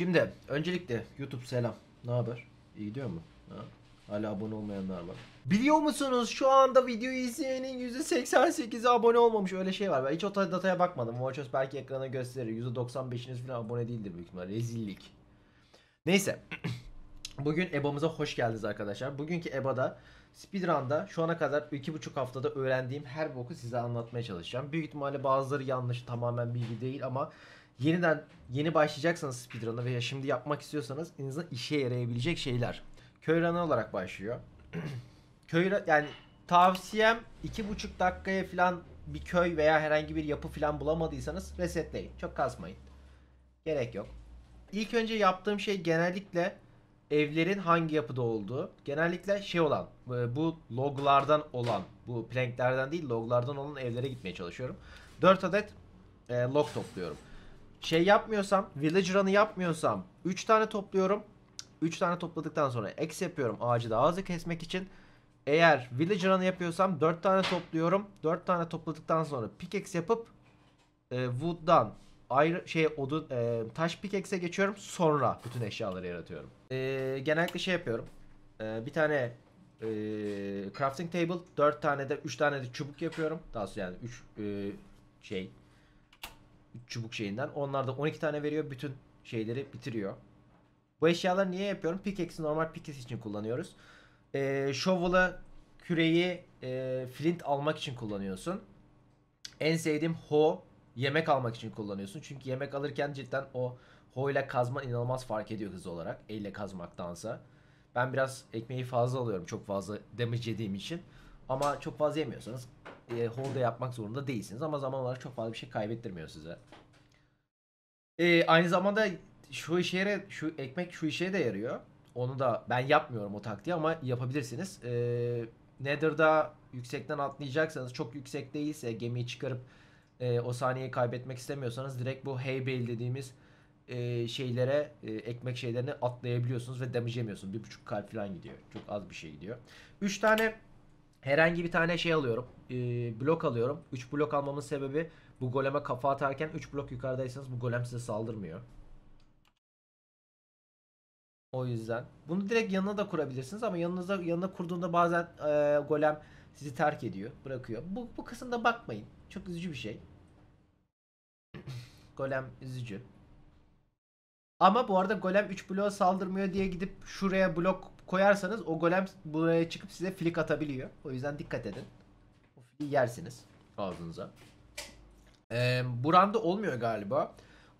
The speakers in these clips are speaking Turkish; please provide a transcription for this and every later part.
Şimdi öncelikle YouTube selam. Ne haber? İyi gidiyor mu? Ha? Hala abone olmayanlar var. Biliyor musunuz şu anda video izleyenin %88'i abone olmamış öyle şey var. Ben hiç o dataya bakmadım. Watchos belki ekrana gösterir. %95'iniz falan abone değildir büyük ihtimalle. Rezillik. Neyse. Bugün EBA'mıza hoş geldiniz arkadaşlar. Bugünkü EBA'da Speedrun'da şu ana kadar 2,5 haftada öğrendiğim her boku size anlatmaya çalışacağım. Büyük ihtimalle bazıları yanlış tamamen bilgi değil ama yeniden yeni başlayacaksanız speedrun'a veya şimdi yapmak istiyorsanız en azından işe yarayabilecek şeyler. Köy run'ı olarak başlıyor. köy yani tavsiyem 2,5 dakikaya falan bir köy veya herhangi bir yapı falan bulamadıysanız resetleyin. Çok kasmayın. Gerek yok. İlk önce yaptığım şey genellikle evlerin hangi yapıda olduğu. Genellikle şey olan e, bu loglardan olan bu planklerden değil loglardan olan evlere gitmeye çalışıyorum. 4 adet e, log topluyorum şey yapmıyorsam, village run'ı yapmıyorsam 3 tane topluyorum. 3 tane topladıktan sonra X yapıyorum ağacı da ağzı kesmek için. Eğer village run'ı yapıyorsam 4 tane topluyorum. 4 tane topladıktan sonra pickaxe yapıp e, wood'dan ayrı şey odun e, taş pickaxe'e geçiyorum. Sonra bütün eşyaları yaratıyorum. E, genellikle şey yapıyorum. E, bir tane e, crafting table, 4 tane de 3 tane de çubuk yapıyorum. Daha sonra yani 3 e, şey 3 çubuk şeyinden. Onlar da 12 tane veriyor. Bütün şeyleri bitiriyor. Bu eşyaları niye yapıyorum? Pickaxe'i normal pickaxe için kullanıyoruz. E, shovel'ı, küreyi, e, flint almak için kullanıyorsun. En sevdiğim ho yemek almak için kullanıyorsun. Çünkü yemek alırken cidden o ho ile kazma inanılmaz fark ediyor hız olarak. Elle kazmaktansa. Ben biraz ekmeği fazla alıyorum çok fazla damage yediğim için. Ama çok fazla yemiyorsanız e, holda yapmak zorunda değilsiniz. Ama zaman olarak çok fazla bir şey kaybettirmiyor size. E, aynı zamanda şu işe şu ekmek şu işe de yarıyor. Onu da ben yapmıyorum o taktiği ama yapabilirsiniz. E, Nether'da yüksekten atlayacaksanız çok yüksek değilse gemiyi çıkarıp e, o saniyeyi kaybetmek istemiyorsanız direkt bu haybail dediğimiz e, şeylere e, ekmek şeylerini atlayabiliyorsunuz ve damage yemiyorsunuz. Bir buçuk kalp falan gidiyor. Çok az bir şey gidiyor. Üç tane herhangi bir tane şey alıyorum. E, blok alıyorum. 3 blok almamın sebebi bu goleme kafa atarken 3 blok yukarıdaysanız bu golem size saldırmıyor. O yüzden. Bunu direkt yanına da kurabilirsiniz ama yanınıza yanına kurduğunda bazen e, golem sizi terk ediyor, bırakıyor. Bu, bu kısımda bakmayın. Çok üzücü bir şey. golem üzücü. Ama bu arada golem 3 bloğa saldırmıyor diye gidip şuraya blok koyarsanız o golem buraya çıkıp size flik atabiliyor. O yüzden dikkat edin yersiniz ağzınıza. Ee, buranda olmuyor galiba.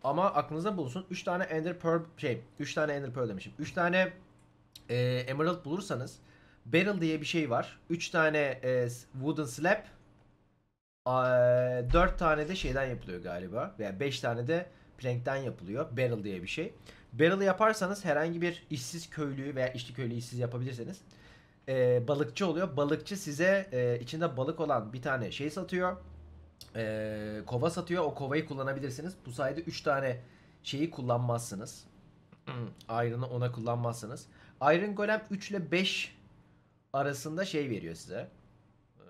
Ama aklınıza bulunsun 3 tane Ender Pearl şey 3 tane Ender Pearl demişim. 3 tane e, Emerald bulursanız Barrel diye bir şey var. 3 tane e, Wooden Slab 4 tane de şeyden yapılıyor galiba veya 5 tane de plankten yapılıyor. Barrel diye bir şey. Barrel yaparsanız herhangi bir işsiz köylüyü veya işçi köylüyü işsiz yapabilirseniz e, balıkçı oluyor. Balıkçı size e, içinde balık olan bir tane şey satıyor. E, kova satıyor. O kovayı kullanabilirsiniz. Bu sayede 3 tane şeyi kullanmazsınız. Hmm. Iron'ı ona kullanmazsınız. Iron Golem 3 ile 5 arasında şey veriyor size.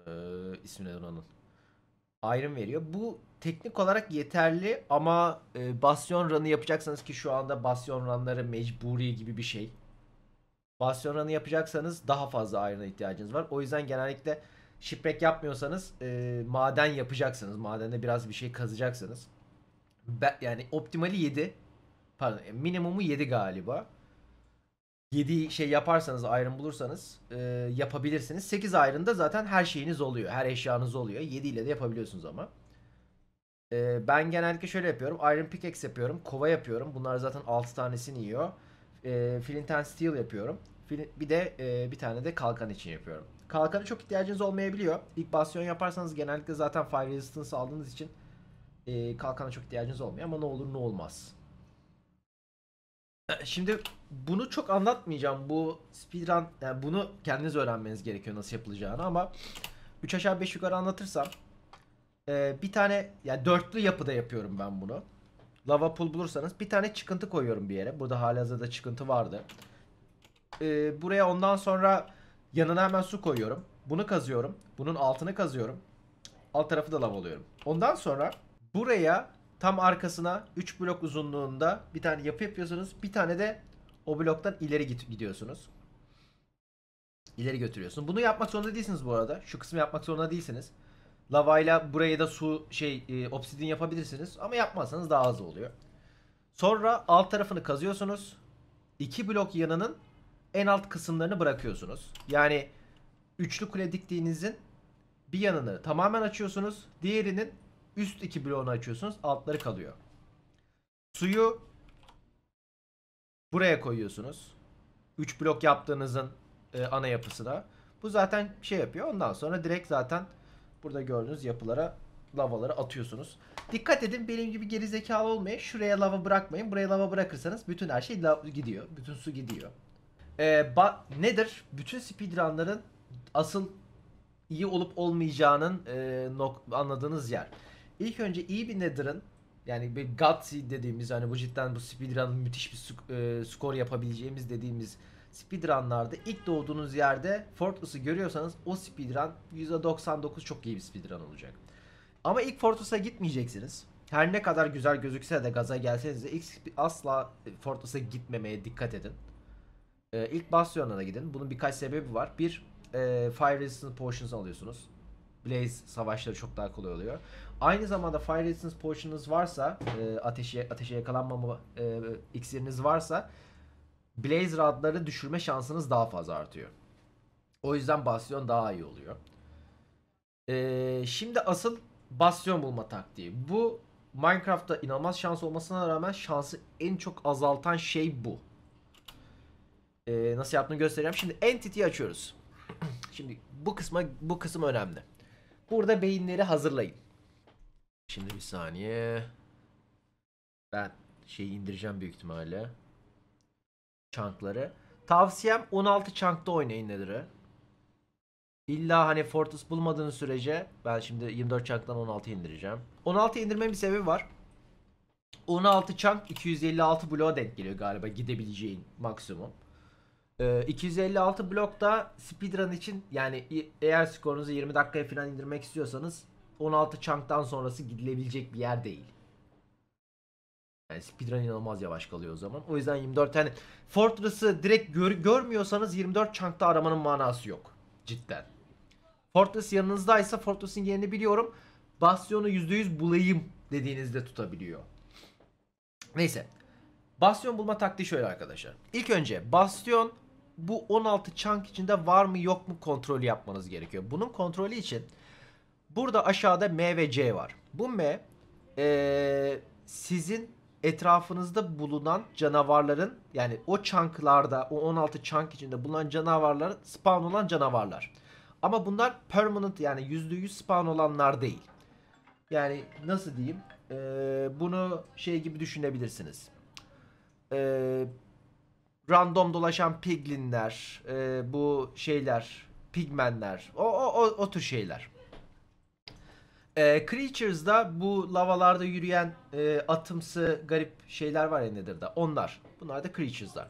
Ee, ismi nedir onun? Iron veriyor. Bu teknik olarak yeterli ama e, Bastion Run'ı yapacaksanız ki şu anda Bastion Run'ları mecburi gibi bir şey. Bastionran'ı yapacaksanız daha fazla ayrına ihtiyacınız var. O yüzden genellikle şiprek yapmıyorsanız e, maden yapacaksınız. Madende biraz bir şey kazacaksınız. Be, yani optimali 7. Pardon e, minimumu 7 galiba. 7 şey yaparsanız iron bulursanız e, yapabilirsiniz. 8 ayrında zaten her şeyiniz oluyor. Her eşyanız oluyor. 7 ile de yapabiliyorsunuz ama. E, ben genellikle şöyle yapıyorum. Iron pickaxe yapıyorum. Kova yapıyorum. Bunlar zaten 6 tanesini yiyor. E, flint and steel yapıyorum. Bir de e, bir tane de kalkan için yapıyorum. Kalkanı çok ihtiyacınız olmayabiliyor. İlk basyon yaparsanız genellikle zaten fire resistance aldığınız için e, kalkana çok ihtiyacınız olmuyor ama ne olur ne olmaz. E, şimdi bunu çok anlatmayacağım. Bu speedrun yani bunu kendiniz öğrenmeniz gerekiyor nasıl yapılacağını ama 3 aşağı 5 yukarı anlatırsam e, bir tane yani dörtlü yapıda yapıyorum ben bunu. Lava pool bulursanız bir tane çıkıntı koyuyorum bir yere. Burada halihazırda çıkıntı vardı e, buraya ondan sonra yanına hemen su koyuyorum. Bunu kazıyorum. Bunun altını kazıyorum. Alt tarafı da lavalıyorum. Ondan sonra buraya tam arkasına 3 blok uzunluğunda bir tane yapı yapıyorsunuz. Bir tane de o bloktan ileri gidiyorsunuz. İleri götürüyorsun. Bunu yapmak zorunda değilsiniz bu arada. Şu kısmı yapmak zorunda değilsiniz. Lavayla buraya da su şey e, obsidin yapabilirsiniz ama yapmazsanız daha az oluyor. Sonra alt tarafını kazıyorsunuz. 2 blok yanının en alt kısımlarını bırakıyorsunuz. Yani üçlü kule diktiğinizin bir yanını tamamen açıyorsunuz. Diğerinin üst iki bloğunu açıyorsunuz. Altları kalıyor. Suyu buraya koyuyorsunuz. üç blok yaptığınızın e, ana yapısına. Bu zaten şey yapıyor. Ondan sonra direkt zaten burada gördüğünüz yapılara lavaları atıyorsunuz. Dikkat edin benim gibi geri zekalı olmayın. Şuraya lava bırakmayın. Buraya lava bırakırsanız bütün her şey gidiyor. Bütün su gidiyor. Ee, nedir? Bütün speedrunların asıl iyi olup olmayacağının e, nok- anladığınız yer. İlk önce iyi bir Nether'ın yani bir gutsy dediğimiz hani bu cidden bu speedrun müthiş bir sk- e, skor yapabileceğimiz dediğimiz speedrunlarda ilk doğduğunuz yerde Fortress'ı görüyorsanız o speedrun %99 çok iyi bir speedrun olacak. Ama ilk Fortress'a gitmeyeceksiniz. Her ne kadar güzel gözükse de gaza gelseniz de ilk asla Fortress'a gitmemeye dikkat edin. E, ilk Bastion'la da gidin. Bunun birkaç sebebi var. Bir, e, Fire Resistance Potions alıyorsunuz. Blaze savaşları çok daha kolay oluyor. Aynı zamanda Fire Resistance Potion'ınız varsa, e, ateşe, ateşe yakalanmama e, iksiriniz varsa Blaze Rad'ları düşürme şansınız daha fazla artıyor. O yüzden Bastion daha iyi oluyor. E, şimdi asıl Bastion bulma taktiği. Bu Minecraft'ta inanılmaz şans olmasına rağmen şansı en çok azaltan şey bu e, nasıl yaptığını göstereceğim. Şimdi Entity'yi açıyoruz. Şimdi bu kısma bu kısım önemli. Burada beyinleri hazırlayın. Şimdi bir saniye. Ben şeyi indireceğim büyük ihtimalle. Chunk'ları. Tavsiyem 16 chunk'ta oynayın nedir'ı. İlla hani Fortress bulmadığınız sürece ben şimdi 24 chunk'tan 16 indireceğim. 16 indirmemin bir sebebi var. 16 chunk 256 bloğa denk geliyor galiba gidebileceğin maksimum. E, 256 blokta speedrun için yani eğer skorunuzu 20 dakikaya falan indirmek istiyorsanız 16 chunk'tan sonrası gidilebilecek bir yer değil. Yani speedrun inanılmaz yavaş kalıyor o zaman. O yüzden 24 yani Fortress'ı direkt gör, görmüyorsanız 24 chunk'ta aramanın manası yok. Cidden. Fortress yanınızdaysa Fortress'in yerini biliyorum. Bastion'u %100 bulayım dediğinizde tutabiliyor. Neyse. Bastion bulma taktiği şöyle arkadaşlar. İlk önce Bastion bu 16 chunk içinde var mı yok mu kontrolü yapmanız gerekiyor. Bunun kontrolü için burada aşağıda M ve C var. Bu M ee, sizin etrafınızda bulunan canavarların yani o chunklarda o 16 chunk içinde bulunan canavarların spawn olan canavarlar. Ama bunlar permanent yani %100 spawn olanlar değil. Yani nasıl diyeyim? Ee, bunu şey gibi düşünebilirsiniz. Ee, random dolaşan piglinler, e, bu şeyler, pigmenler, o, o, o, o tür şeyler. E, Creatures'da bu lavalarda yürüyen e, atımsı garip şeyler var ya nedir de onlar. Bunlar da Creatures'lar.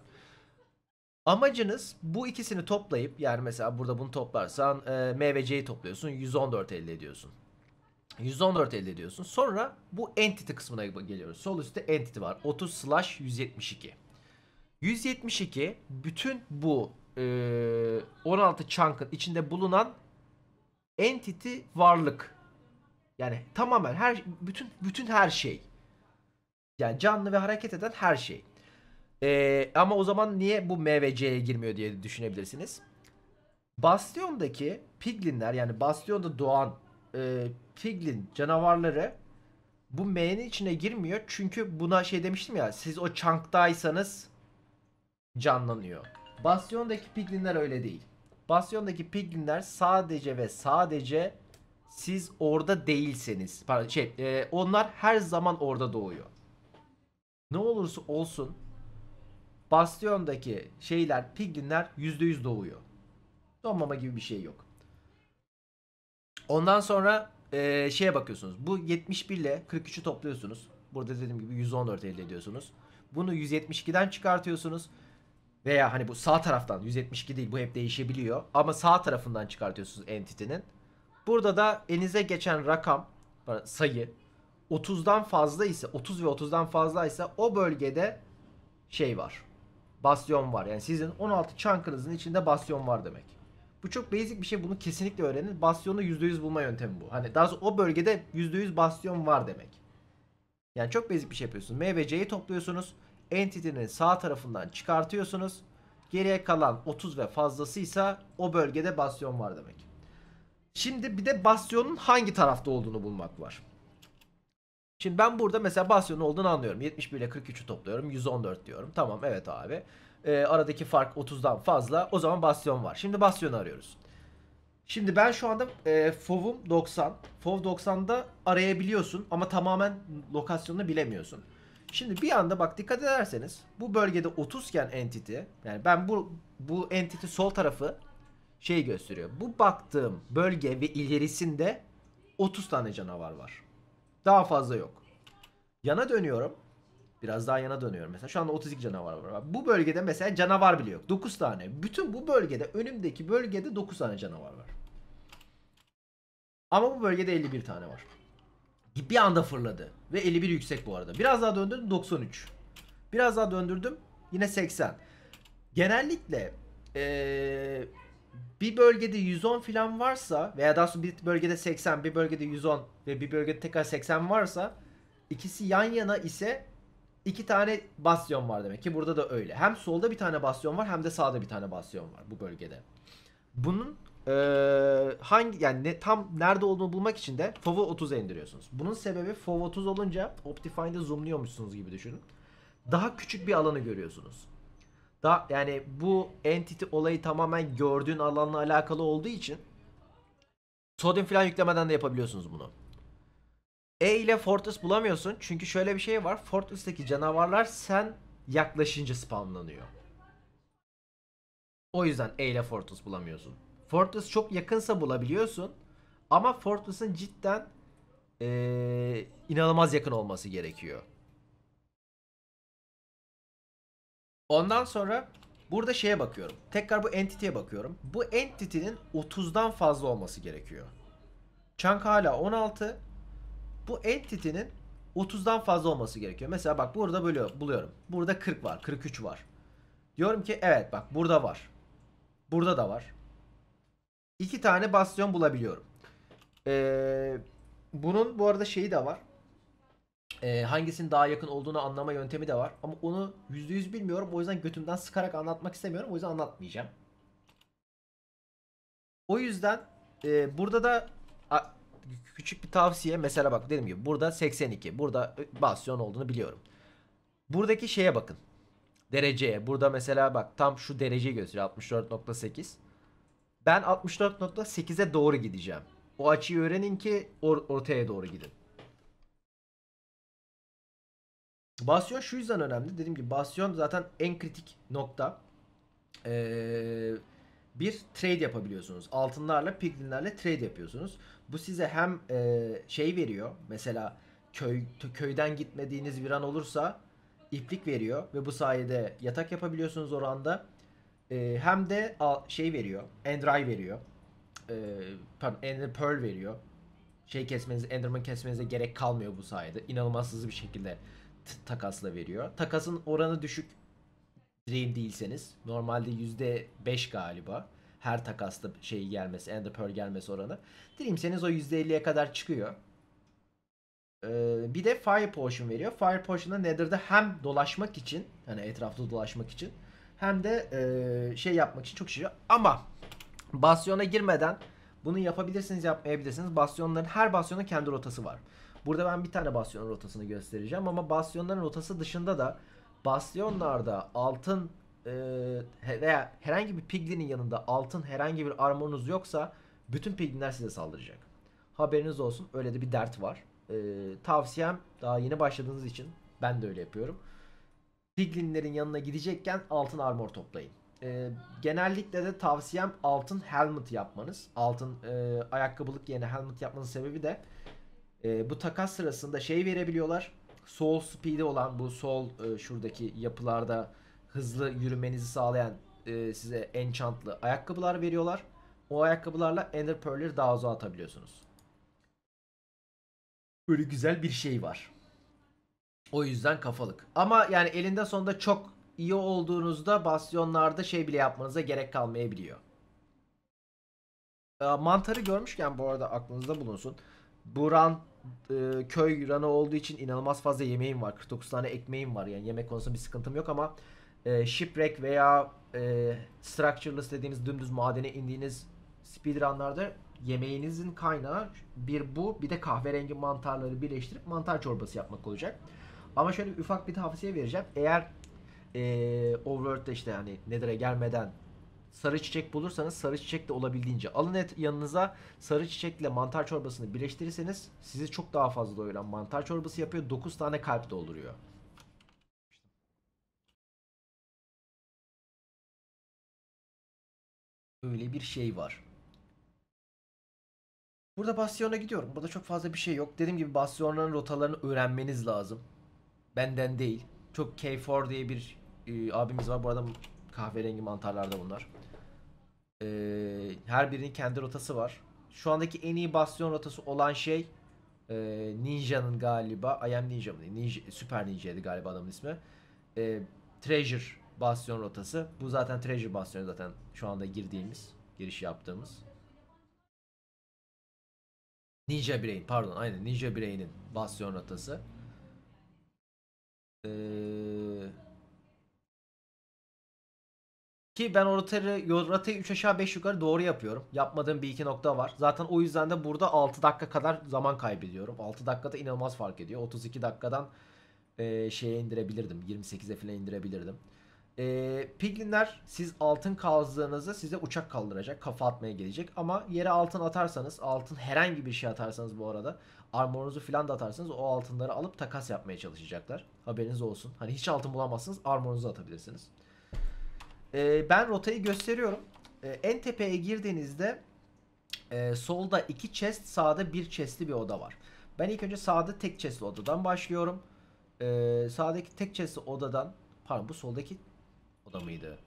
Amacınız bu ikisini toplayıp yani mesela burada bunu toplarsan e, M ve C'yi topluyorsun 114 elde ediyorsun. 114 elde ediyorsun. Sonra bu entity kısmına geliyoruz. Sol üstte entity var. 30 slash 172. 172 bütün bu e, 16 chunk'ın içinde bulunan entity varlık. Yani tamamen her bütün bütün her şey. Yani canlı ve hareket eden her şey. E, ama o zaman niye bu MVC'ye girmiyor diye düşünebilirsiniz. Bastion'daki piglinler yani Bastion'da doğan e, piglin canavarları bu M'nin içine girmiyor. Çünkü buna şey demiştim ya siz o chunk'taysanız canlanıyor. Bastion'daki piglinler öyle değil. Bastion'daki piglinler sadece ve sadece siz orada değilseniz. şey e, onlar her zaman orada doğuyor. Ne olursa olsun Bastion'daki şeyler piglinler %100 doğuyor. Donmama gibi bir şey yok. Ondan sonra e, şeye bakıyorsunuz. Bu 71 ile 43'ü topluyorsunuz. Burada dediğim gibi 114 elde ediyorsunuz. Bunu 172'den çıkartıyorsunuz. Veya hani bu sağ taraftan 172 değil bu hep değişebiliyor. Ama sağ tarafından çıkartıyorsunuz entity'nin. Burada da elinize geçen rakam sayı 30'dan fazla ise 30 ve 30'dan fazla ise o bölgede şey var. bastyon var. Yani sizin 16 çankınızın içinde bastyon var demek. Bu çok basic bir şey. Bunu kesinlikle öğrenin. Basyonu %100 bulma yöntemi bu. Hani daha o bölgede %100 bastyon var demek. Yani çok basic bir şey yapıyorsunuz. M ve C'yi topluyorsunuz entity'nin sağ tarafından çıkartıyorsunuz. Geriye kalan 30 ve fazlasıysa o bölgede bastyon var demek. Şimdi bir de bastyonun hangi tarafta olduğunu bulmak var. Şimdi ben burada mesela bastyonun olduğunu anlıyorum. 71 ile 43'ü topluyorum. 114 diyorum. Tamam evet abi. E, aradaki fark 30'dan fazla. O zaman bastyon var. Şimdi bastyonu arıyoruz. Şimdi ben şu anda e, FOV'um 90. FOV 90'da arayabiliyorsun ama tamamen lokasyonunu bilemiyorsun. Şimdi bir anda bak dikkat ederseniz bu bölgede 30 iken entity yani ben bu bu entity sol tarafı şey gösteriyor. Bu baktığım bölge ve ilerisinde 30 tane canavar var. Daha fazla yok. Yana dönüyorum. Biraz daha yana dönüyorum. Mesela şu anda 32 canavar var. Bu bölgede mesela canavar bile yok. 9 tane. Bütün bu bölgede önümdeki bölgede 9 tane canavar var. Ama bu bölgede 51 tane var bir anda fırladı. Ve 51 yüksek bu arada. Biraz daha döndürdüm 93. Biraz daha döndürdüm yine 80. Genellikle ee, bir bölgede 110 filan varsa veya daha sonra bir bölgede 80, bir bölgede 110 ve bir bölgede tekrar 80 varsa ikisi yan yana ise iki tane basyon var demek ki burada da öyle. Hem solda bir tane basyon var hem de sağda bir tane basyon var bu bölgede. Bunun ee, hangi yani ne, tam nerede olduğunu bulmak için de FOV'u 30 indiriyorsunuz. Bunun sebebi FOV 30 olunca Optifine'de zoomluyormuşsunuz gibi düşünün. Daha küçük bir alanı görüyorsunuz. Da yani bu entity olayı tamamen gördüğün alanla alakalı olduğu için Sodium falan yüklemeden de yapabiliyorsunuz bunu. E ile Fortress bulamıyorsun çünkü şöyle bir şey var. Fortress'teki canavarlar sen yaklaşınca spawnlanıyor. O yüzden E ile Fortress bulamıyorsun. Fortress çok yakınsa bulabiliyorsun. Ama Fortress'ın cidden ee, inanılmaz yakın olması gerekiyor. Ondan sonra burada şeye bakıyorum. Tekrar bu entity'ye bakıyorum. Bu entity'nin 30'dan fazla olması gerekiyor. Chunk hala 16. Bu entity'nin 30'dan fazla olması gerekiyor. Mesela bak burada böyle buluyorum. Burada 40 var, 43 var. Diyorum ki evet bak burada var. Burada da var iki tane bastion bulabiliyorum. Ee, bunun bu arada şeyi de var. Ee, hangisinin daha yakın olduğunu anlama yöntemi de var. Ama onu %100 bilmiyorum. O yüzden götümden sıkarak anlatmak istemiyorum. O yüzden anlatmayacağım. O yüzden e, burada da a, küçük bir tavsiye. Mesela bak dedim gibi burada 82. Burada e, basyon olduğunu biliyorum. Buradaki şeye bakın. Dereceye. Burada mesela bak tam şu dereceyi gösteriyor. 64.8 ben 64.8'e doğru gideceğim. O açıyı öğrenin ki or ortaya doğru gidin. Basyon şu yüzden önemli. Dediğim gibi basyon zaten en kritik nokta. Ee, bir trade yapabiliyorsunuz. Altınlarla, piglinlerle trade yapıyorsunuz. Bu size hem e, şey veriyor. Mesela köy köyden gitmediğiniz bir an olursa iplik veriyor ve bu sayede yatak yapabiliyorsunuz oranda. E, hem de a, şey veriyor. Endray veriyor. E, pardon Ender Pearl veriyor. Şey kesmenize, Enderman kesmenize gerek kalmıyor bu sayede. İnanılmaz hızlı bir şekilde takasla veriyor. Takasın oranı düşük Dream değilseniz. Normalde %5 galiba. Her takasta şey gelmesi, Ender Pearl gelmesi oranı. Dream'seniz o %50'ye kadar çıkıyor. Ee, bir de Fire Potion veriyor. Fire Potion'da Nether'da hem dolaşmak için, hani etrafta dolaşmak için hem de e, şey yapmak için çok şey. Ama basyona girmeden bunu yapabilirsiniz yapmayabilirsiniz. Basyonların her basyonun kendi rotası var. Burada ben bir tane basyon rotasını göstereceğim ama basyonların rotası dışında da basyonlarda altın e, veya herhangi bir piglinin yanında altın herhangi bir armorunuz yoksa bütün piglinler size saldıracak. Haberiniz olsun öyle de bir dert var. E, tavsiyem daha yeni başladığınız için ben de öyle yapıyorum. Diglinlerin yanına gidecekken altın armor toplayın. E, genellikle de tavsiyem altın helmet yapmanız. Altın e, ayakkabılık yerine helmet yapmanın sebebi de e, bu takas sırasında şey verebiliyorlar. Soul speed'i olan bu sol e, şuradaki yapılarda hızlı yürümenizi sağlayan e, size enchantlı ayakkabılar veriyorlar. O ayakkabılarla Ender Pearl'leri daha uzağa atabiliyorsunuz. Böyle güzel bir şey var. O yüzden kafalık. Ama yani elinde sonunda çok iyi olduğunuzda bastyonlarda şey bile yapmanıza gerek kalmayabiliyor. Ee, mantarı görmüşken bu arada aklınızda bulunsun. Bu ran e, köy ranı olduğu için inanılmaz fazla yemeğim var. 49 tane ekmeğim var. Yani yemek konusunda bir sıkıntım yok ama e, shipwreck veya e, structureless dediğimiz dümdüz madene indiğiniz speedrunlarda yemeğinizin kaynağı bir bu bir de kahverengi mantarları birleştirip mantar çorbası yapmak olacak. Ama şöyle ufak bir tavsiye vereceğim. Eğer ee, Overworld'de işte hani Nether'e gelmeden sarı çiçek bulursanız sarı çiçek de olabildiğince alın et yanınıza sarı çiçekle mantar çorbasını birleştirirseniz sizi çok daha fazla doyuran mantar çorbası yapıyor 9 tane kalp dolduruyor. Öyle bir şey var. Burada Bastion'a gidiyorum. Burada çok fazla bir şey yok. Dediğim gibi Bastion'ların rotalarını öğrenmeniz lazım. Benden değil. Çok K4 diye bir e, abimiz var. Bu arada kahverengi mantarlarda bunlar. E, her birinin kendi rotası var. Şu andaki en iyi bastion rotası olan şey e, Ninja'nın galiba. I am Ninja mı? Ninja, Süper Ninja'ydı galiba adamın ismi. E, Treasure bastion rotası. Bu zaten Treasure bastion zaten şu anda girdiğimiz, giriş yaptığımız. Ninja Brain pardon aynen Ninja Brain'in bastion rotası. Ee... Ki ben rotayı, rotayı 3 aşağı 5 yukarı doğru yapıyorum. Yapmadığım bir iki nokta var. Zaten o yüzden de burada 6 dakika kadar zaman kaybediyorum. 6 dakikada inanılmaz fark ediyor. 32 dakikadan e, şeye indirebilirdim. 28'e falan indirebilirdim. E, piglinler siz altın kazdığınızda size uçak kaldıracak. Kafa atmaya gelecek. Ama yere altın atarsanız altın herhangi bir şey atarsanız bu arada armorunuzu filan da atarsanız o altınları alıp takas yapmaya çalışacaklar. Haberiniz olsun. Hani hiç altın bulamazsınız armorunuzu atabilirsiniz. Ee, ben rotayı gösteriyorum. Ee, en tepeye girdiğinizde e, solda iki chest sağda bir chestli bir oda var. Ben ilk önce sağda tek chestli odadan başlıyorum. Ee, sağdaki tek chestli odadan pardon bu soldaki oda mıydı?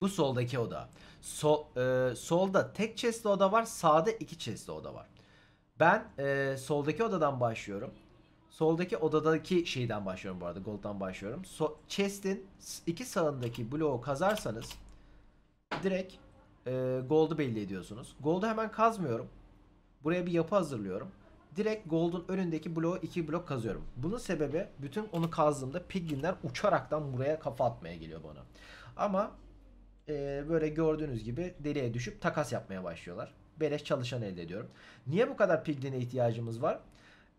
Bu soldaki oda. So, e, solda tek chestli oda var. Sağda iki chestli oda var. Ben e, soldaki odadan başlıyorum. Soldaki odadaki şeyden başlıyorum bu arada. Gold'dan başlıyorum. So chest'in iki sağındaki bloğu kazarsanız direkt e, gold'u belli ediyorsunuz. Gold'u hemen kazmıyorum. Buraya bir yapı hazırlıyorum. Direkt gold'un önündeki bloğu iki blok kazıyorum. Bunun sebebi bütün onu kazdığımda piglinler uçaraktan buraya kafa atmaya geliyor bana. Ama e, böyle gördüğünüz gibi deliğe düşüp takas yapmaya başlıyorlar beleş çalışan elde ediyorum. Niye bu kadar pigline ihtiyacımız var?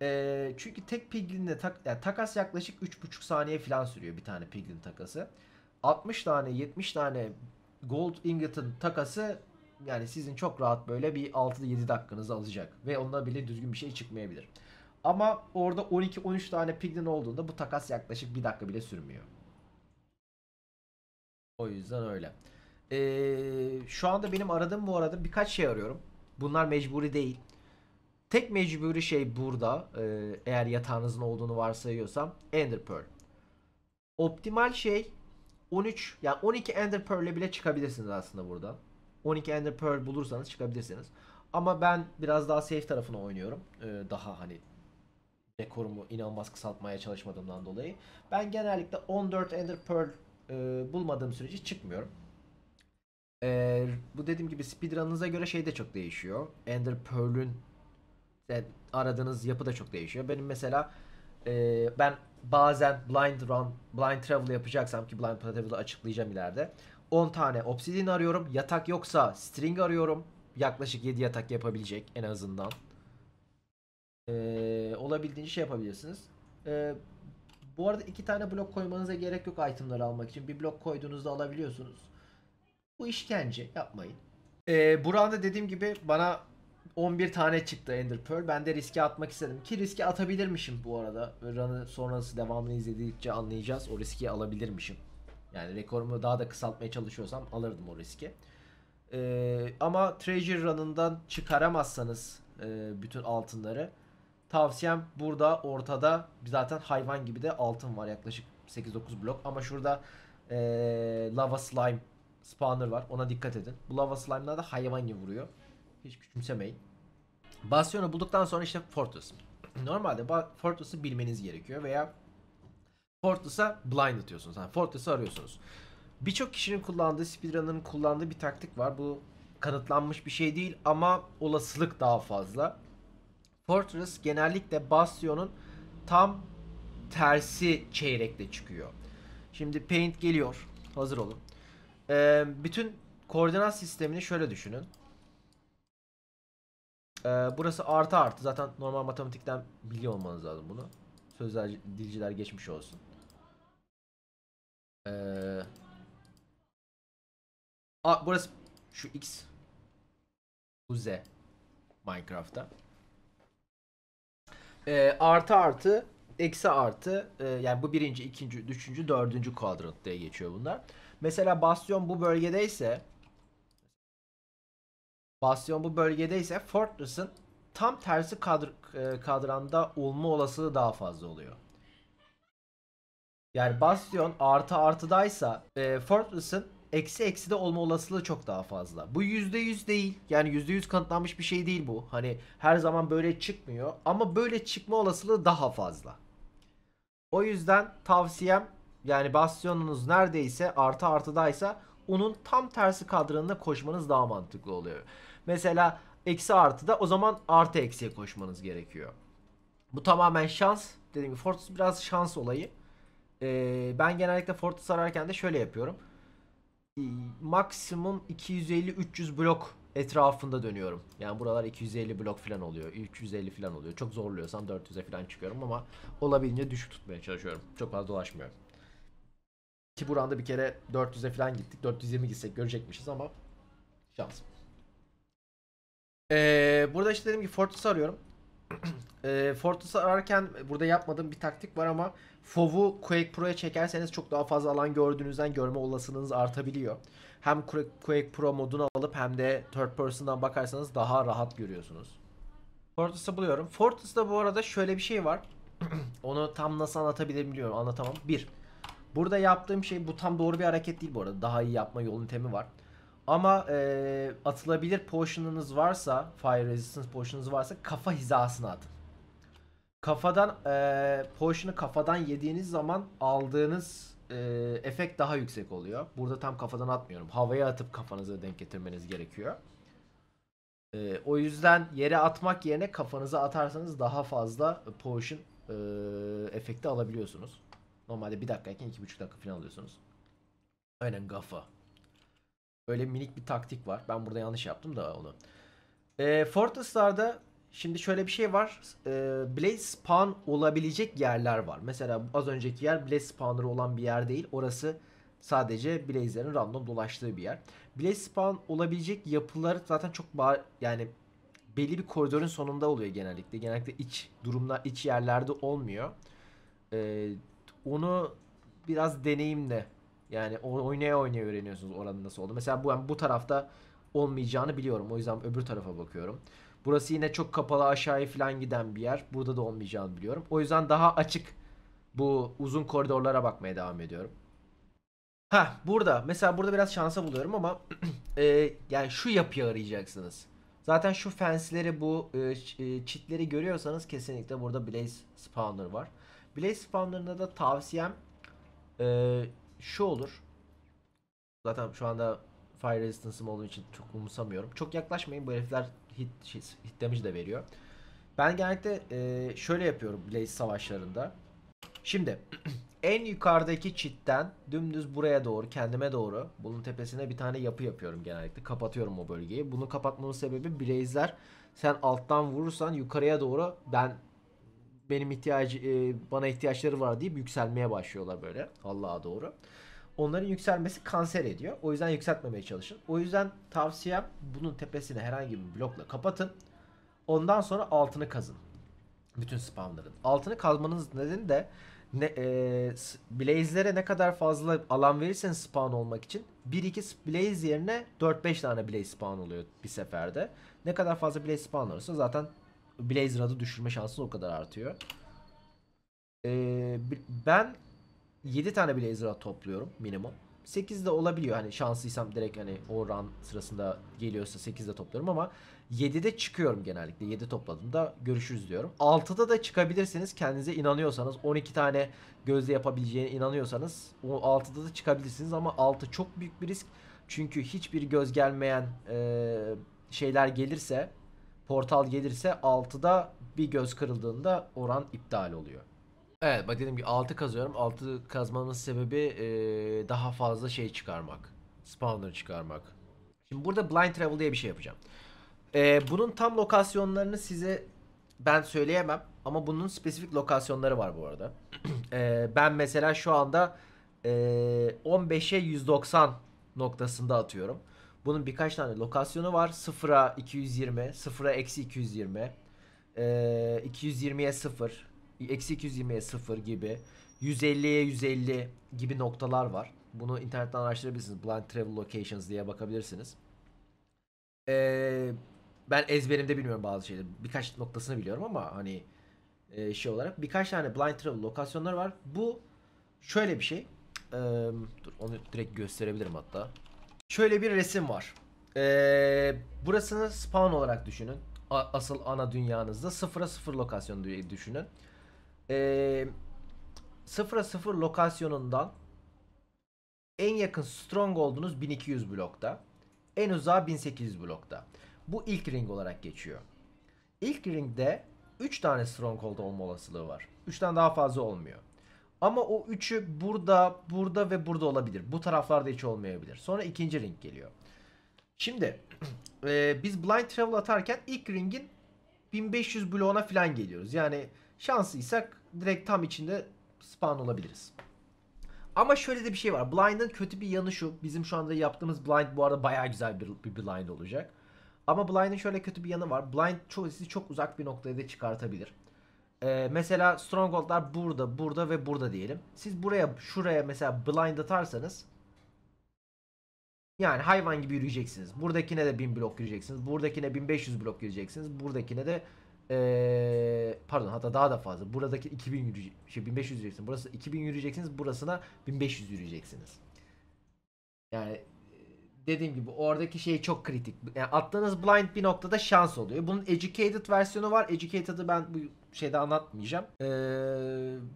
E, çünkü tek piglinle tak, yani takas yaklaşık 3,5 saniye falan sürüyor bir tane piglin takası. 60 tane 70 tane gold ingot'ın takası yani sizin çok rahat böyle bir 6-7 dakikanızı alacak. Ve onunla bile düzgün bir şey çıkmayabilir. Ama orada 12-13 tane piglin olduğunda bu takas yaklaşık 1 dakika bile sürmüyor. O yüzden öyle. Ee, şu anda benim aradığım bu arada birkaç şey arıyorum. Bunlar mecburi değil. Tek mecburi şey burada e, eğer yatağınızın olduğunu varsayıyorsam Ender Pearl. Optimal şey 13 yani 12 Ender Pearl'le bile çıkabilirsiniz aslında burada. 12 Ender Pearl bulursanız çıkabilirsiniz. Ama ben biraz daha safe tarafına oynuyorum. Ee, daha hani rekorumu inanılmaz kısaltmaya çalışmadığımdan dolayı. Ben genellikle 14 Ender Pearl e, bulmadığım sürece çıkmıyorum. Ee, bu dediğim gibi speedrun'ınıza göre şey de çok değişiyor. Ender Pearl'ün aradığınız yapı da çok değişiyor. Benim mesela e, ben bazen blind run, blind travel yapacaksam ki blind travel'ı açıklayacağım ileride. 10 tane obsidian arıyorum. Yatak yoksa string arıyorum. Yaklaşık 7 yatak yapabilecek en azından. Ee, olabildiğince şey yapabilirsiniz. Ee, bu arada iki tane blok koymanıza gerek yok itemları almak için. Bir blok koyduğunuzda alabiliyorsunuz. Bu işkence yapmayın. Ee, Burak'ın dediğim gibi bana 11 tane çıktı Ender Pearl. Ben de riske atmak istedim. Ki riske atabilirmişim bu arada. Run'ı sonrası devamını izledikçe anlayacağız. O riski alabilirmişim. Yani rekorumu daha da kısaltmaya çalışıyorsam alırdım o riski. Ee, ama Treasure Run'ından çıkaramazsanız e, bütün altınları tavsiyem burada ortada zaten hayvan gibi de altın var yaklaşık 8-9 blok. Ama şurada e, Lava Slime spawner var. Ona dikkat edin. Bu lava slime'lar da hayvan gibi vuruyor. Hiç küçümsemeyin. Bastion'u bulduktan sonra işte Fortress. Normalde Fortress'ı bilmeniz gerekiyor veya Fortress'a blind atıyorsunuz. Yani Fortress'ı arıyorsunuz. Birçok kişinin kullandığı, speedrunner'ın kullandığı bir taktik var. Bu kanıtlanmış bir şey değil ama olasılık daha fazla. Fortress genellikle Bastion'un tam tersi çeyrekte çıkıyor. Şimdi Paint geliyor. Hazır olun e, bütün koordinat sistemini şöyle düşünün. E, burası artı artı. Zaten normal matematikten biliyor olmanız lazım bunu. Sözler dilciler geçmiş olsun. E, a, burası şu x. Bu z. Minecraft'ta. E, artı artı eksi artı e, yani bu birinci, ikinci, üçüncü, dördüncü kuadrantıya geçiyor bunlar. Mesela Bastion bu bölgedeyse Bastion bu bölgedeyse Fortress'ın tam tersi kadr e, kadranda olma olasılığı daha fazla oluyor. Yani Bastion artı artıdaysa e, Fortress'ın eksi eksi de olma olasılığı çok daha fazla. Bu yüzde yüz değil. Yani yüzde yüz kanıtlanmış bir şey değil bu. Hani her zaman böyle çıkmıyor ama böyle çıkma olasılığı daha fazla. O yüzden tavsiyem yani bastyonunuz neredeyse artı artıdaysa onun tam tersi kadranına koşmanız daha mantıklı oluyor. Mesela eksi artıda o zaman artı eksiye koşmanız gerekiyor. Bu tamamen şans. Dediğim gibi Fortress biraz şans olayı. Ee, ben genellikle Fortress ararken de şöyle yapıyorum. Ee, maksimum 250-300 blok etrafında dönüyorum. Yani buralar 250 blok falan oluyor. 350 falan oluyor. Çok zorluyorsam 400'e falan çıkıyorum ama olabildiğince düşük tutmaya çalışıyorum. Çok fazla dolaşmıyorum. Ki bu bir kere 400'e falan gittik. 420 gitsek görecekmişiz ama şans. Ee, burada işte dedim ki Fortress'ı arıyorum. e, Fortress'ı ararken burada yapmadığım bir taktik var ama FOV'u Quake Pro'ya çekerseniz çok daha fazla alan gördüğünüzden görme olasılığınız artabiliyor. Hem Quake Pro modunu alıp hem de third person'dan bakarsanız daha rahat görüyorsunuz. Fortress'ı buluyorum. Fortress'da bu arada şöyle bir şey var. Onu tam nasıl anlatabilirim biliyorum anlatamam. Bir, Burada yaptığım şey bu tam doğru bir hareket değil bu arada. Daha iyi yapma yolun temi var. Ama e, atılabilir potion'ınız varsa, fire resistance potion'ınız varsa kafa hizasına atın. Kafadan e, potion'u kafadan yediğiniz zaman aldığınız e, efekt daha yüksek oluyor. Burada tam kafadan atmıyorum. Havaya atıp kafanıza denk getirmeniz gerekiyor. E, o yüzden yere atmak yerine kafanıza atarsanız daha fazla potion e, efekti alabiliyorsunuz. Normalde bir dakikayken iki buçuk dakika falan alıyorsunuz. Aynen gafa. Böyle minik bir taktik var. Ben burada yanlış yaptım da onu. E, Fortress'larda şimdi şöyle bir şey var. E, Blaze spawn olabilecek yerler var. Mesela az önceki yer Blaze spawner'ı olan bir yer değil. Orası sadece Blaze'lerin random dolaştığı bir yer. Blaze spawn olabilecek yapılar zaten çok yani belli bir koridorun sonunda oluyor genellikle. Genellikle iç durumlar, iç yerlerde olmuyor. Ee, onu biraz deneyimle yani oynaya oynaya öğreniyorsunuz oranın nasıl oldu. Mesela bu, ben bu tarafta olmayacağını biliyorum. O yüzden öbür tarafa bakıyorum. Burası yine çok kapalı aşağıya falan giden bir yer. Burada da olmayacağını biliyorum. O yüzden daha açık bu uzun koridorlara bakmaya devam ediyorum. Ha burada mesela burada biraz şansa buluyorum ama e, yani şu yapıyı arayacaksınız. Zaten şu fensleri bu e, e, çitleri görüyorsanız kesinlikle burada Blaze Spawner var. Blaze spawnlarında da tavsiyem e, şu olur. Zaten şu anda fire resistance'ım olduğu için çok umursamıyorum. Çok yaklaşmayın bu herifler hit, şey, hit, damage de veriyor. Ben genellikle e, şöyle yapıyorum Blaze savaşlarında. Şimdi en yukarıdaki çitten dümdüz buraya doğru kendime doğru bunun tepesine bir tane yapı yapıyorum genellikle. Kapatıyorum o bölgeyi. Bunu kapatmanın sebebi Blaze'ler sen alttan vurursan yukarıya doğru ben benim ihtiyacı e, bana ihtiyaçları var deyip yükselmeye başlıyorlar böyle Allah'a doğru. Onların yükselmesi kanser ediyor. O yüzden yükseltmemeye çalışın. O yüzden tavsiyem bunun tepesini herhangi bir blokla kapatın. Ondan sonra altını kazın. Bütün spamların. Altını kazmanız nedeni de ne, e, Blaze'lere ne kadar fazla alan verirseniz spawn olmak için 1-2 Blaze yerine 4-5 tane Blaze spawn oluyor bir seferde. Ne kadar fazla Blaze spawn olursa zaten Blaze Rad'ı düşürme şansın o kadar artıyor. Ee, ben 7 tane Blaze Rad topluyorum minimum. 8 de olabiliyor hani şanslıysam direkt hani o run sırasında geliyorsa 8 de topluyorum ama 7'de çıkıyorum genellikle. 7 topladığımda görüşürüz diyorum. 6'da da çıkabilirsiniz kendinize inanıyorsanız 12 tane gözle yapabileceğine inanıyorsanız o 6'da da çıkabilirsiniz ama 6 çok büyük bir risk. Çünkü hiçbir göz gelmeyen e, şeyler gelirse Portal gelirse 6'da bir göz kırıldığında oran iptal oluyor. Evet bak dedim ki 6 kazıyorum. 6 kazmanın sebebi ee, daha fazla şey çıkarmak. Spawner çıkarmak. Şimdi burada blind travel diye bir şey yapacağım. E, bunun tam lokasyonlarını size ben söyleyemem. Ama bunun spesifik lokasyonları var bu arada. e, ben mesela şu anda e, 15'e 190 noktasında atıyorum. Bunun birkaç tane lokasyonu var. 0'a 220, 0'a eksi 220, e, 220'ye 0, eksi 220'ye 0 gibi, 150'ye 150 gibi noktalar var. Bunu internetten araştırabilirsiniz. Blind Travel Locations diye bakabilirsiniz. E, ben ezberimde bilmiyorum bazı şeyleri. Birkaç noktasını biliyorum ama hani e, şey olarak. Birkaç tane Blind Travel lokasyonları var. Bu şöyle bir şey. E, dur onu direkt gösterebilirim hatta. Şöyle bir resim var. Ee, burasını spawn olarak düşünün. A asıl ana dünyanızda sıfıra sıfır lokasyon diye düşünün. Ee, sıfıra sıfır lokasyonundan en yakın strong olduğunuz 1200 blokta. En uzağa 1800 blokta. Bu ilk ring olarak geçiyor. İlk ringde 3 tane stronghold olma olasılığı var. 3'ten daha fazla olmuyor. Ama o üçü burada, burada ve burada olabilir. Bu taraflarda hiç olmayabilir. Sonra ikinci ring geliyor. Şimdi e, biz blind travel atarken ilk ringin 1500 bloğuna falan geliyoruz. Yani şanslıysak direkt tam içinde spawn olabiliriz. Ama şöyle de bir şey var. Blind'ın kötü bir yanı şu. Bizim şu anda yaptığımız blind bu arada baya güzel bir, bir blind olacak. Ama blind'ın şöyle kötü bir yanı var. Blind çok, sizi çok uzak bir noktaya da çıkartabilir. Ee, mesela strongholdlar burada, burada ve burada diyelim. Siz buraya, şuraya mesela blind atarsanız yani hayvan gibi yürüyeceksiniz. Buradakine de 1000 blok gireceksiniz. Buradakine 1500 blok gireceksiniz. Buradakine de ee, pardon hatta daha da fazla. Buradaki 2000 yürüye, şey 1500 yürüyeceksiniz. Burası 2000 yürüyeceksiniz. Burasına 1500 yürüyeceksiniz. Yani dediğim gibi oradaki şey çok kritik. Yani attığınız blind bir noktada şans oluyor. Bunun educated versiyonu var. Educated'ı ben bu şeyde anlatmayacağım. Ee,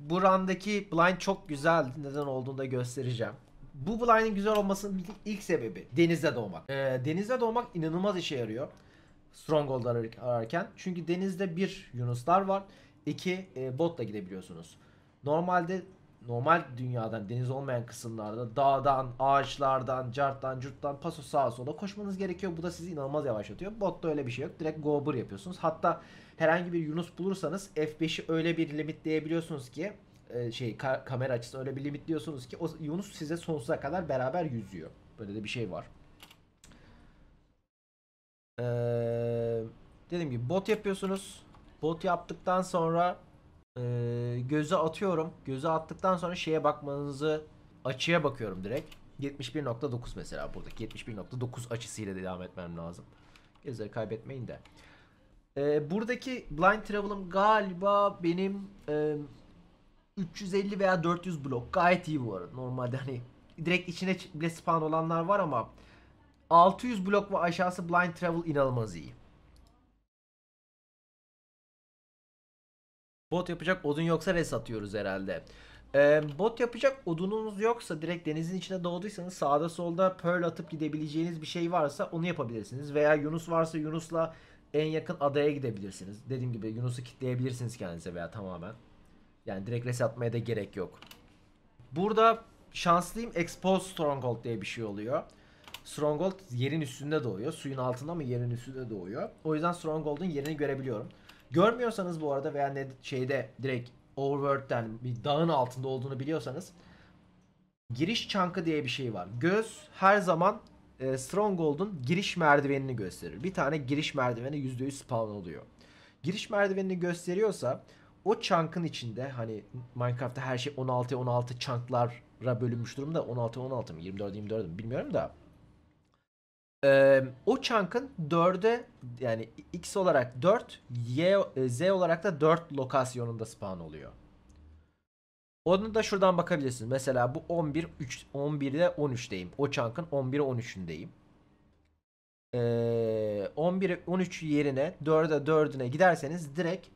bu randaki blind çok güzel. Neden olduğunu da göstereceğim. Bu blind'in güzel olmasının ilk sebebi denizde doğmak. Ee, denizde doğmak inanılmaz işe yarıyor. Stronghold'lar ararken. Çünkü denizde bir Yunuslar var. İki e, botla gidebiliyorsunuz. Normalde normal dünyadan deniz olmayan kısımlarda dağdan, ağaçlardan, carttan, curttan paso sağa sola koşmanız gerekiyor. Bu da sizi inanılmaz yavaşlatıyor. Botta öyle bir şey yok. Direkt go yapıyorsunuz. Hatta herhangi bir Yunus bulursanız F5'i öyle bir limitleyebiliyorsunuz ki e, şey ka- kamera açısından öyle bir limitliyorsunuz ki o Yunus size sonsuza kadar beraber yüzüyor. Böyle de bir şey var. Ee, dediğim gibi bot yapıyorsunuz. Bot yaptıktan sonra ee, göze atıyorum. Göze attıktan sonra şeye bakmanızı açıya bakıyorum direkt. 71.9 mesela buradaki 71.9 açısıyla devam etmem lazım. Gözleri kaybetmeyin de. E, buradaki blind travel'ım galiba benim e, 350 veya 400 blok. Gayet iyi bu arada. Normalde hani direkt içine bile spawn olanlar var ama 600 blok ve aşağısı blind travel inanılmaz iyi. Bot yapacak odun yoksa res atıyoruz herhalde. Ee, bot yapacak odununuz yoksa direkt denizin içine doğduysanız sağda solda pearl atıp gidebileceğiniz bir şey varsa onu yapabilirsiniz. Veya Yunus varsa Yunus'la en yakın adaya gidebilirsiniz. Dediğim gibi Yunus'u kitleyebilirsiniz kendinize veya tamamen. Yani direkt res atmaya da gerek yok. Burada şanslıyım Expose Stronghold diye bir şey oluyor. Stronghold yerin üstünde doğuyor. Suyun altında mı yerin üstünde doğuyor. O yüzden Stronghold'un yerini görebiliyorum. Görmüyorsanız bu arada veya ne şeyde direkt overworld'den bir dağın altında olduğunu biliyorsanız giriş çankı diye bir şey var. Göz her zaman e, Stronghold'un giriş merdivenini gösterir. Bir tane giriş merdiveni %100 spawn oluyor. Giriş merdivenini gösteriyorsa o çankın içinde hani Minecraft'ta her şey 16'ya 16 çanklara 16 bölünmüş durumda. 16 16 mı 24 24 mü bilmiyorum da e, o chunk'ın 4'e yani x olarak 4, y e, z olarak da 4 lokasyonunda spawn oluyor. Onu da şuradan bakabilirsiniz. Mesela bu 11 3 11'de 13'teyim. O chunk'ın 11'e 13'ündeyim. Ee, 11'e 13 yerine 4'e 4'üne giderseniz direkt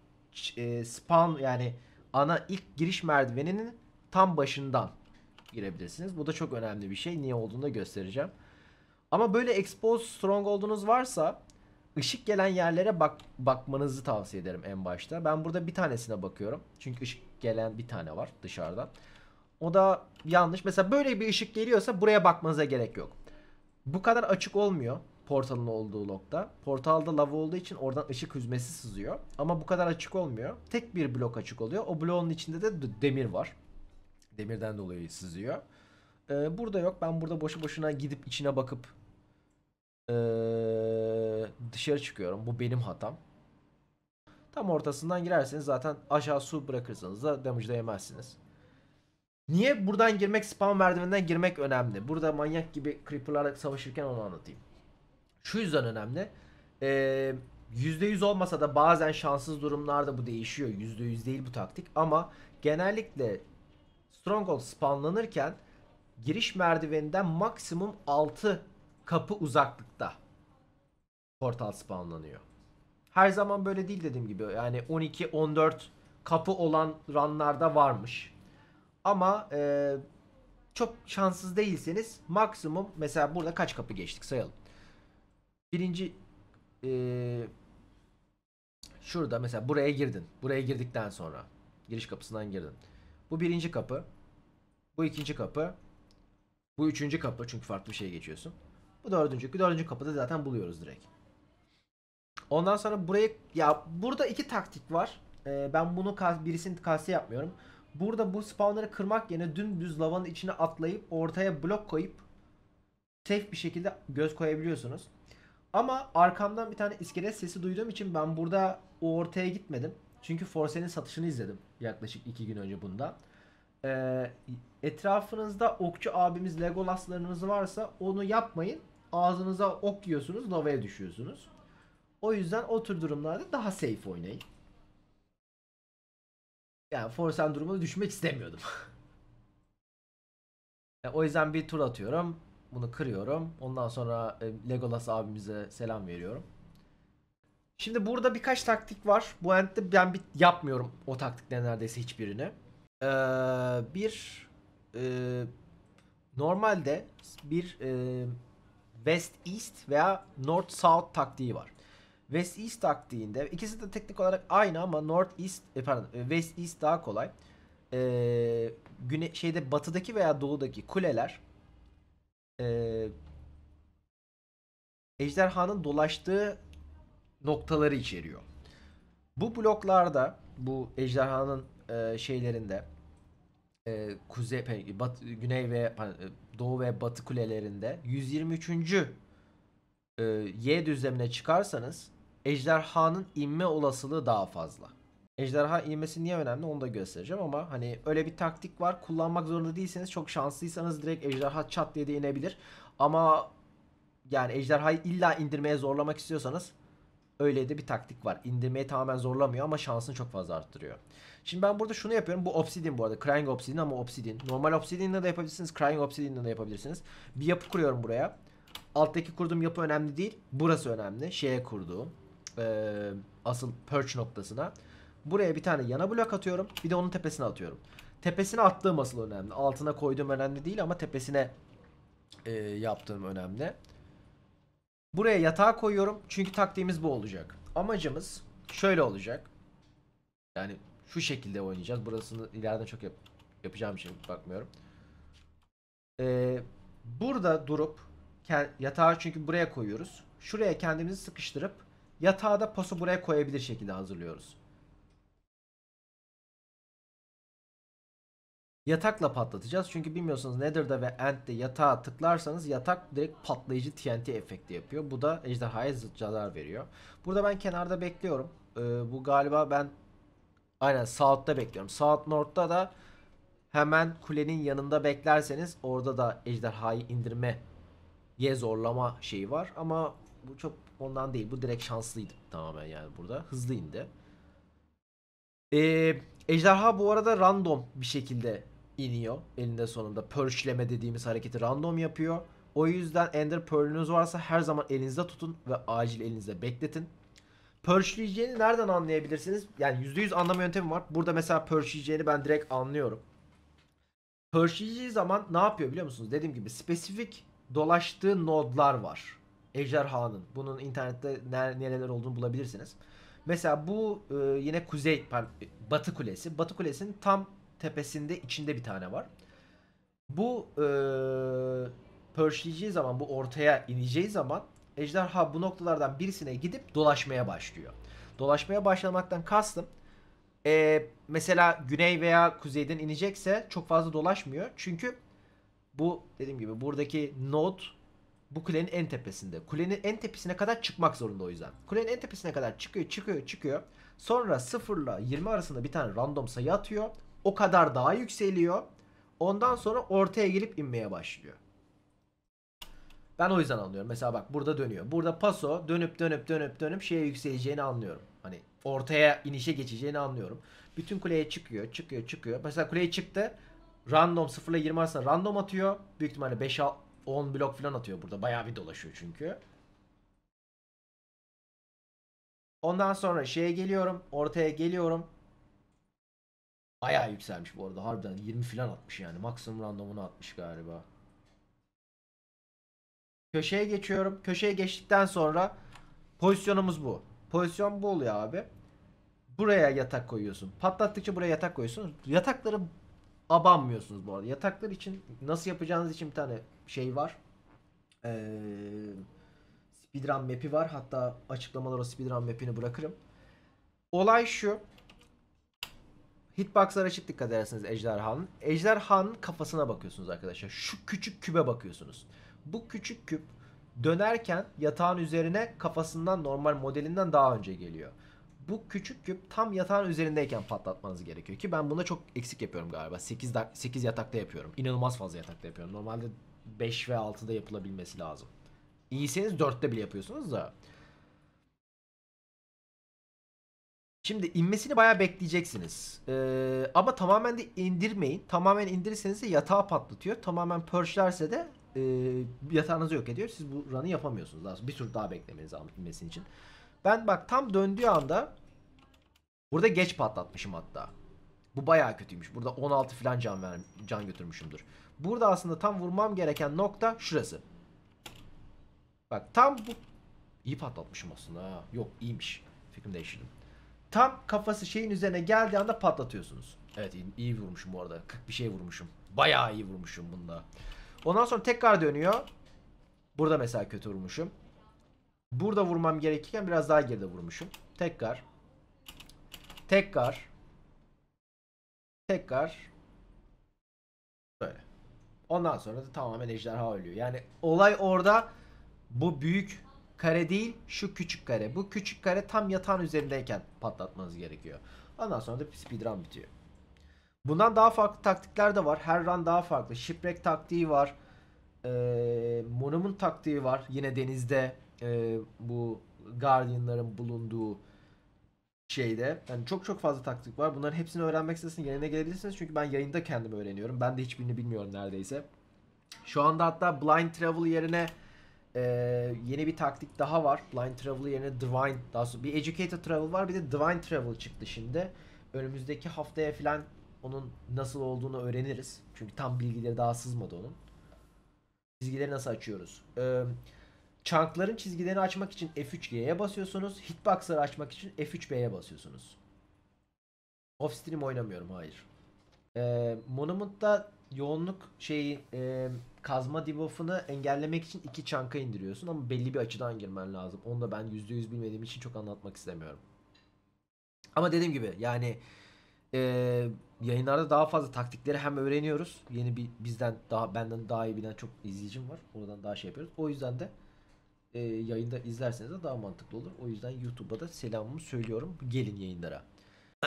e, spawn yani ana ilk giriş merdiveninin tam başından girebilirsiniz. Bu da çok önemli bir şey. Niye olduğunu da göstereceğim. Ama böyle expose strong stronghold'unuz varsa ışık gelen yerlere bak bakmanızı tavsiye ederim en başta. Ben burada bir tanesine bakıyorum. Çünkü ışık gelen bir tane var dışarıdan. O da yanlış. Mesela böyle bir ışık geliyorsa buraya bakmanıza gerek yok. Bu kadar açık olmuyor portalın olduğu nokta. Portalda lava olduğu için oradan ışık hüzmesi sızıyor. Ama bu kadar açık olmuyor. Tek bir blok açık oluyor. O bloğun içinde de demir var. Demirden dolayı sızıyor. Ee, burada yok. Ben burada boşu boşuna gidip içine bakıp ee, dışarı çıkıyorum. Bu benim hatam. Tam ortasından girerseniz zaten aşağı su bırakırsanız da damage da Niye buradan girmek spam merdivenden girmek önemli? Burada manyak gibi creeperlarla savaşırken onu anlatayım. Şu yüzden önemli. Ee, %100 olmasa da bazen şanssız durumlarda bu değişiyor. %100 değil bu taktik ama genellikle Stronghold spawnlanırken giriş merdiveninden maksimum 6 kapı uzaklıkta portal spawnlanıyor. Her zaman böyle değil dediğim gibi. Yani 12-14 kapı olan runlarda varmış. Ama e, çok şanssız değilseniz maksimum mesela burada kaç kapı geçtik sayalım. Birinci e, şurada mesela buraya girdin. Buraya girdikten sonra giriş kapısından girdin. Bu birinci kapı. Bu ikinci kapı. Bu üçüncü kapı çünkü farklı bir şey geçiyorsun. Bu dördüncü. Dördüncü kapıda zaten buluyoruz direkt. Ondan sonra burayı ya burada iki taktik var. Ee, ben bunu kas, birisini kase yapmıyorum. Burada bu spawnları kırmak yerine dümdüz lavanın içine atlayıp ortaya blok koyup safe bir şekilde göz koyabiliyorsunuz. Ama arkamdan bir tane iskelet sesi duyduğum için ben burada o ortaya gitmedim. Çünkü Forsen'in satışını izledim yaklaşık iki gün önce bunda. Ee, etrafınızda okçu abimiz Legolas'larınız varsa onu yapmayın ağzınıza ok yiyorsunuz, novaya düşüyorsunuz. O yüzden o tür durumlarda daha safe oynayın. Yani Forsan durumuna düşmek istemiyordum. yani o yüzden bir tur atıyorum. Bunu kırıyorum. Ondan sonra e, Legolas abimize selam veriyorum. Şimdi burada birkaç taktik var. Bu endde ben bir yapmıyorum o taktiklerin neredeyse hiçbirini. Ee, bir e, normalde bir e, West East veya North South taktiği var. West East taktiğinde ikisi de teknik olarak aynı ama North East e, pardon e, West East daha kolay. Ee, güne şeyde batıdaki veya doğudaki kuleler e, ejderhanın dolaştığı noktaları içeriyor. Bu bloklarda bu ejderhanın e, şeylerinde e, kuzey, bat, güney ve e, Doğu ve Batı kulelerinde 123. E, y düzlemine çıkarsanız ejderhanın inme olasılığı daha fazla. Ejderha inmesi niye önemli onu da göstereceğim ama hani öyle bir taktik var. Kullanmak zorunda değilseniz çok şanslıysanız direkt ejderha çat diye de inebilir. Ama yani ejderhayı illa indirmeye zorlamak istiyorsanız Öyle de bir taktik var. İndirmeye tamamen zorlamıyor ama şansını çok fazla arttırıyor. Şimdi ben burada şunu yapıyorum. Bu Obsidian bu arada. Crying Obsidian ama Obsidian. Normal Obsidian'la da yapabilirsiniz. Crying Obsidian'la da yapabilirsiniz. Bir yapı kuruyorum buraya. Alttaki kurduğum yapı önemli değil. Burası önemli. Şeye kurduğum. E, asıl perch noktasına. Buraya bir tane yana blok atıyorum. Bir de onun tepesine atıyorum. Tepesine attığım asıl önemli. Altına koyduğum önemli değil ama tepesine e, yaptığım önemli. Buraya yatağı koyuyorum. Çünkü taktiğimiz bu olacak. Amacımız şöyle olacak. Yani şu şekilde oynayacağız. Burasını ileride çok yap yapacağım için şey bakmıyorum. Ee, burada durup yatağı çünkü buraya koyuyoruz. Şuraya kendimizi sıkıştırıp yatağı da posu buraya koyabilir şekilde hazırlıyoruz. Yatakla patlatacağız. Çünkü bilmiyorsanız Nether'da ve End'de yatağa tıklarsanız yatak direkt patlayıcı TNT efekti yapıyor. Bu da ejderhaya zarar veriyor. Burada ben kenarda bekliyorum. Ee, bu galiba ben aynen South'ta bekliyorum. South North'ta da hemen kulenin yanında beklerseniz orada da ejderhayı indirme ye zorlama şeyi var. Ama bu çok ondan değil. Bu direkt şanslıydı tamamen yani burada. Hızlı indi. Ee, ejderha bu arada random bir şekilde iniyor elinde sonunda. pörçleme dediğimiz hareketi random yapıyor. O yüzden Ender Pearl'ünüz varsa her zaman elinizde tutun ve acil elinizde bekletin. Pörçleyeceğini nereden anlayabilirsiniz? Yani %100 anlama yöntemi var. Burada mesela pörçleyeceğini ben direkt anlıyorum. Pörçleyeceği zaman ne yapıyor biliyor musunuz? Dediğim gibi spesifik dolaştığı nodlar var. Ejderhanın. Bunun internette neler olduğunu bulabilirsiniz. Mesela bu e, yine kuzey batı kulesi. Batı kulesinin tam tepesinde içinde bir tane var. Bu e, pörşleyeceği zaman bu ortaya ineceği zaman ejderha bu noktalardan birisine gidip dolaşmaya başlıyor. Dolaşmaya başlamaktan kastım e, mesela güney veya kuzeyden inecekse çok fazla dolaşmıyor. Çünkü bu dediğim gibi buradaki node bu kulenin en tepesinde. Kulenin en tepesine kadar çıkmak zorunda o yüzden. Kulenin en tepesine kadar çıkıyor, çıkıyor, çıkıyor. Sonra 0 ile 20 arasında bir tane random sayı atıyor. O kadar daha yükseliyor. Ondan sonra ortaya gelip inmeye başlıyor. Ben o yüzden anlıyorum. Mesela bak burada dönüyor. Burada paso dönüp dönüp dönüp dönüp şeye yükseleceğini anlıyorum. Hani ortaya inişe geçeceğini anlıyorum. Bütün kuleye çıkıyor, çıkıyor, çıkıyor. Mesela kuleye çıktı. Random 0 ile 20 arasında random atıyor. Büyük ihtimalle 5 10 blok falan atıyor burada. Bayağı bir dolaşıyor çünkü. Ondan sonra şeye geliyorum. Ortaya geliyorum. Bayağı yükselmiş bu arada. Harbiden 20 falan atmış yani. Maksimum randomunu atmış galiba. Köşeye geçiyorum. Köşeye geçtikten sonra pozisyonumuz bu. Pozisyon bu oluyor abi. Buraya yatak koyuyorsun. Patlattıkça buraya yatak koyuyorsun. Yatakları abanmıyorsunuz bu arada. Yataklar için nasıl yapacağınız için bir tane şey var. Ee, speedrun map'i var. Hatta açıklamalara speedrun map'ini bırakırım. Olay şu. Hitboxlara açık dikkat edersiniz Ejderhan'ın. Ejderhan'ın kafasına bakıyorsunuz arkadaşlar. Şu küçük kübe bakıyorsunuz. Bu küçük küp dönerken yatağın üzerine kafasından normal modelinden daha önce geliyor bu küçük küp tam yatağın üzerindeyken patlatmanız gerekiyor ki ben bunda çok eksik yapıyorum galiba. 8 8 yatakta yapıyorum. İnanılmaz fazla yatakta yapıyorum. Normalde 5 ve 6'da yapılabilmesi lazım. İyiyseniz 4'te bile yapıyorsunuz da. Şimdi inmesini bayağı bekleyeceksiniz. Ee, ama tamamen de indirmeyin. Tamamen indirirseniz de yatağı patlatıyor. Tamamen purge'lerse de e, yatağınızı yok ediyor. Siz bu run'ı yapamıyorsunuz. lazım. bir sürü daha beklemeniz lazım inmesi için. Ben bak tam döndüğü anda burada geç patlatmışım hatta. Bu baya kötüymüş. Burada 16 filan can ver, can götürmüşümdür. Burada aslında tam vurmam gereken nokta şurası. Bak tam bu iyi patlatmışım aslında. Ha. Yok iyiymiş. Fikrim değiştirdim. Tam kafası şeyin üzerine geldiği anda patlatıyorsunuz. Evet iyi, iyi vurmuşum bu arada. bir şey vurmuşum. baya iyi vurmuşum bunda. Ondan sonra tekrar dönüyor. Burada mesela kötü vurmuşum. Burada vurmam gerekirken biraz daha geride vurmuşum. Tekrar. Tekrar. Tekrar. Böyle. Ondan sonra da tamamen ejderha ölüyor. Yani olay orada bu büyük kare değil şu küçük kare. Bu küçük kare tam yatağın üzerindeyken patlatmanız gerekiyor. Ondan sonra da speedrun bitiyor. Bundan daha farklı taktikler de var. Her run daha farklı. Shipwreck taktiği var. Ee, Monument taktiği var. Yine denizde e, bu Guardian'ların bulunduğu şeyde. Yani çok çok fazla taktik var. Bunların hepsini öğrenmek isterseniz yayına gelebilirsiniz. Çünkü ben yayında kendim öğreniyorum. Ben de hiçbirini bilmiyorum neredeyse. Şu anda hatta Blind Travel yerine e, yeni bir taktik daha var. Blind Travel yerine Divine, daha sonra bir educator Travel var bir de Divine Travel çıktı şimdi. Önümüzdeki haftaya falan onun nasıl olduğunu öğreniriz. Çünkü tam bilgileri daha sızmadı onun. Çizgileri nasıl açıyoruz? Eee Çankların çizgilerini açmak için F3G'ye basıyorsunuz. Hitbox'ları açmak için F3B'ye basıyorsunuz. Off stream oynamıyorum hayır. Ee, Monument'ta yoğunluk şeyi e, kazma debuff'ını engellemek için iki çanka indiriyorsun ama belli bir açıdan girmen lazım. Onu da ben %100 bilmediğim için çok anlatmak istemiyorum. Ama dediğim gibi yani e, yayınlarda daha fazla taktikleri hem öğreniyoruz. Yeni bir bizden daha benden daha iyi bilen çok izleyicim var. Oradan daha şey yapıyoruz. O yüzden de e, yayında izlerseniz de daha mantıklı olur. O yüzden YouTube'a da selamımı söylüyorum. Gelin yayınlara.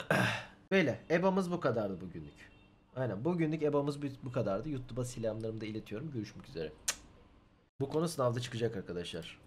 Böyle EBA'mız bu kadardı bugünlük. Aynen bugünlük EBA'mız bu kadardı. YouTube'a selamlarımı da iletiyorum. Görüşmek üzere. Bu konu sınavda çıkacak arkadaşlar.